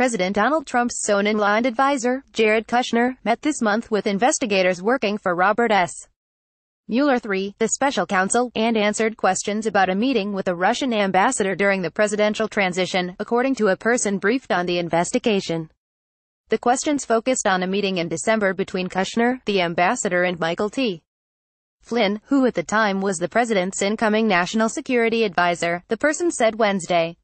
President Donald Trump's son-in-law and advisor, Jared Kushner, met this month with investigators working for Robert S. Mueller III, the special counsel, and answered questions about a meeting with a Russian ambassador during the presidential transition, according to a person briefed on the investigation. The questions focused on a meeting in December between Kushner, the ambassador and Michael T. Flynn, who at the time was the president's incoming national security advisor, the person said Wednesday.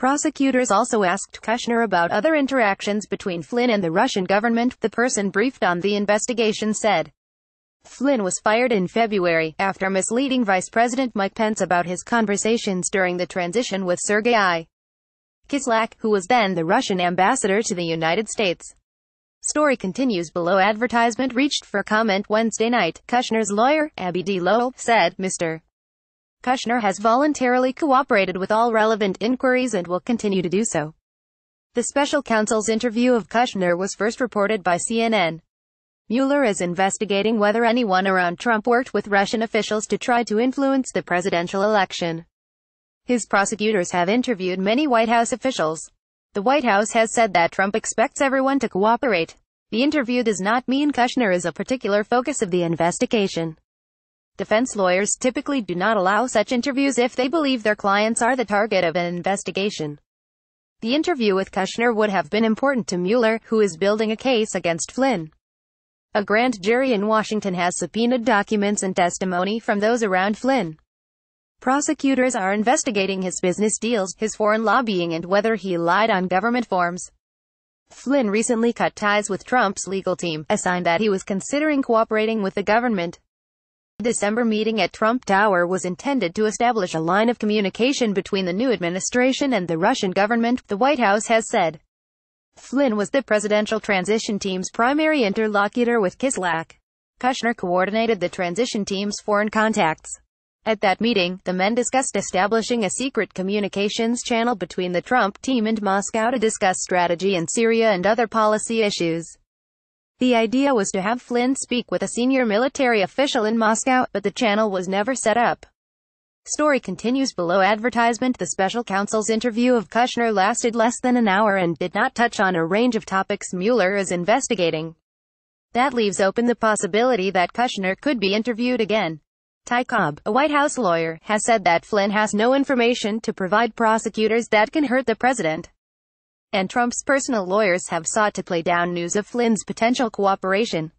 Prosecutors also asked Kushner about other interactions between Flynn and the Russian government, the person briefed on the investigation said. Flynn was fired in February, after misleading Vice President Mike Pence about his conversations during the transition with Sergei Kislyak, who was then the Russian ambassador to the United States. Story continues below advertisement reached for comment Wednesday night. Kushner's lawyer, Abby D. Lowell, said, Mr. Kushner has voluntarily cooperated with all relevant inquiries and will continue to do so. The special counsel's interview of Kushner was first reported by CNN. Mueller is investigating whether anyone around Trump worked with Russian officials to try to influence the presidential election. His prosecutors have interviewed many White House officials. The White House has said that Trump expects everyone to cooperate. The interview does not mean Kushner is a particular focus of the investigation. Defense lawyers typically do not allow such interviews if they believe their clients are the target of an investigation. The interview with Kushner would have been important to Mueller, who is building a case against Flynn. A grand jury in Washington has subpoenaed documents and testimony from those around Flynn. Prosecutors are investigating his business deals, his foreign lobbying and whether he lied on government forms. Flynn recently cut ties with Trump's legal team, a sign that he was considering cooperating with the government. December meeting at Trump Tower was intended to establish a line of communication between the new administration and the Russian government, the White House has said. Flynn was the presidential transition team's primary interlocutor with Kislyak. Kushner coordinated the transition team's foreign contacts. At that meeting, the men discussed establishing a secret communications channel between the Trump team and Moscow to discuss strategy in Syria and other policy issues. The idea was to have Flynn speak with a senior military official in Moscow, but the channel was never set up. Story continues below advertisement The special counsel's interview of Kushner lasted less than an hour and did not touch on a range of topics Mueller is investigating. That leaves open the possibility that Kushner could be interviewed again. Ty Cobb, a White House lawyer, has said that Flynn has no information to provide prosecutors that can hurt the president and Trump's personal lawyers have sought to play down news of Flynn's potential cooperation.